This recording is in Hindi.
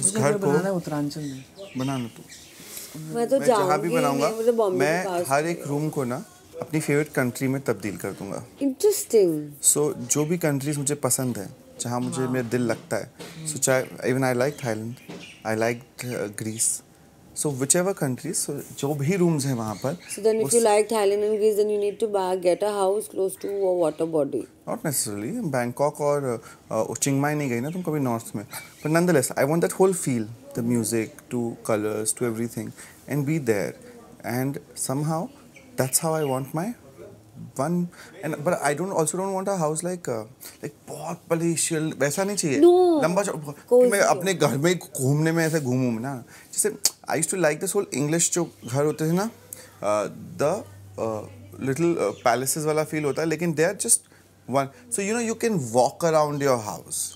इस घर को उत्तरांचल में बनाना तो मैं तो जहाँ भी बनाऊंगा मैं हर एक रूम को ना अपनी फेवरेट कंट्री में तब्दील कर दूंगा इंटरेस्टिंग सो जो भी कंट्रीज मुझे पसंद है जहाँ मुझे हाँ। मेरा दिल लगता है सो चाहे even I like Thailand I like Greece so whichever countries so जो भी rooms हैं वहाँ पर so then if you like Thailand and Greece then you need to buy, get a house close to a water body not necessarily Bangkok or uh, Chiang Mai नहीं गई ना तुम कभी north में but nonetheless I want that whole feel the music to colors to everything and be there and somehow that's how I want my one and but I don't also don't want a house like like बहुत पलिशियल वैसा नहीं चाहिए लंबा कि मैं अपने घर में घूमने में ऐसे घूमूं ना जैसे I used to like this whole English जो घर होते थे ना द लिटिल पैलेसेस वाला फील होता है लेकिन they are just one so you know you can walk around your house